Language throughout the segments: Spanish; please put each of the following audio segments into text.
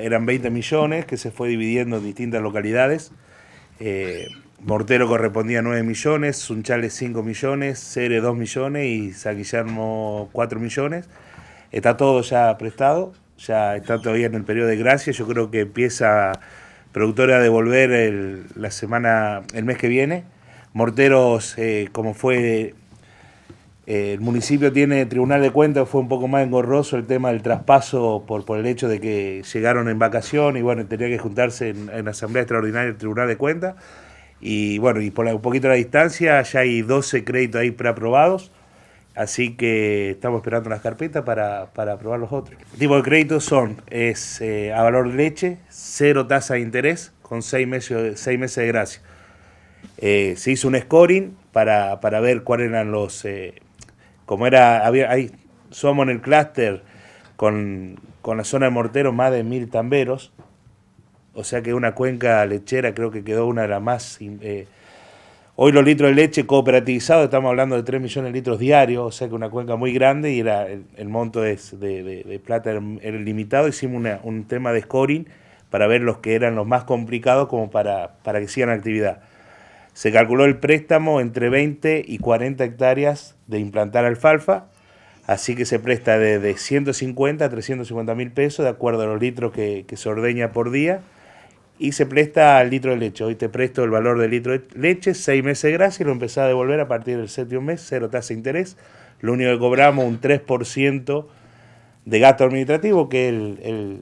Eran 20 millones que se fue dividiendo en distintas localidades. Eh, Mortero correspondía a 9 millones, Sunchales 5 millones, Cere 2 millones y San Guillermo 4 millones. Está todo ya prestado, ya está todavía en el periodo de gracia. Yo creo que empieza productora a devolver el, la semana, el mes que viene. Morteros, eh, como fue eh, el municipio tiene Tribunal de Cuentas, fue un poco más engorroso el tema del traspaso por, por el hecho de que llegaron en vacación y bueno, tenía que juntarse en, en Asamblea Extraordinaria el Tribunal de Cuentas. Y bueno, y por un poquito la distancia ya hay 12 créditos ahí preaprobados. Así que estamos esperando las carpetas para, aprobar los otros. El tipo de créditos son es eh, a valor de leche, cero tasa de interés, con seis meses, seis meses de gracia. Eh, se hizo un scoring para, ver cuáles eran los como era, había, ahí somos en el clúster con, la zona de Mortero, más de mil tamberos, o sea que una cuenca lechera creo que quedó una de las más... Eh, hoy los litros de leche cooperativizados, estamos hablando de 3 millones de litros diarios, o sea que una cuenca muy grande y era, el, monto de, plata era, limitado, hicimos un tema de scoring para ver los que eran los más complicados como para, para que sigan actividad. Se calculó el préstamo entre 20 y 40 hectáreas de implantar alfalfa, así que se presta de 150 a 350 mil pesos, de acuerdo a los litros que, se ordeña por día, y se presta al litro de leche. Hoy te presto el valor del litro de leche, seis meses de gracia, y lo empezás a devolver a partir del séptimo mes, cero tasa de interés. Lo único que cobramos un 3% de gasto administrativo, que es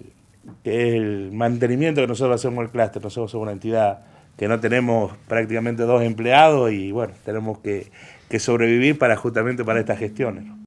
el, mantenimiento que nosotros hacemos el clúster. Nosotros somos una entidad que no tenemos prácticamente dos empleados y bueno, tenemos que, que sobrevivir para justamente para estas gestiones.